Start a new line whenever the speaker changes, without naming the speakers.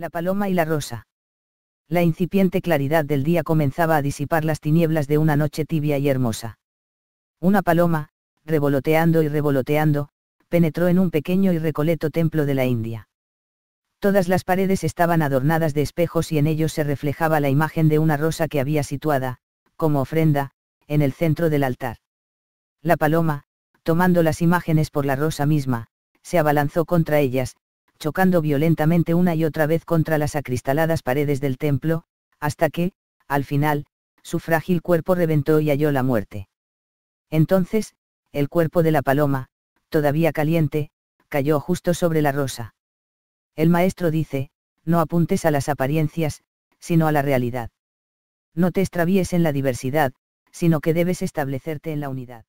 la paloma y la rosa. La incipiente claridad del día comenzaba a disipar las tinieblas de una noche tibia y hermosa. Una paloma, revoloteando y revoloteando, penetró en un pequeño y recoleto templo de la India. Todas las paredes estaban adornadas de espejos y en ellos se reflejaba la imagen de una rosa que había situada, como ofrenda, en el centro del altar. La paloma, tomando las imágenes por la rosa misma, se abalanzó contra ellas, chocando violentamente una y otra vez contra las acristaladas paredes del templo, hasta que, al final, su frágil cuerpo reventó y halló la muerte. Entonces, el cuerpo de la paloma, todavía caliente, cayó justo sobre la rosa. El maestro dice, no apuntes a las apariencias, sino a la realidad. No te extravíes en la diversidad, sino que debes establecerte en la unidad.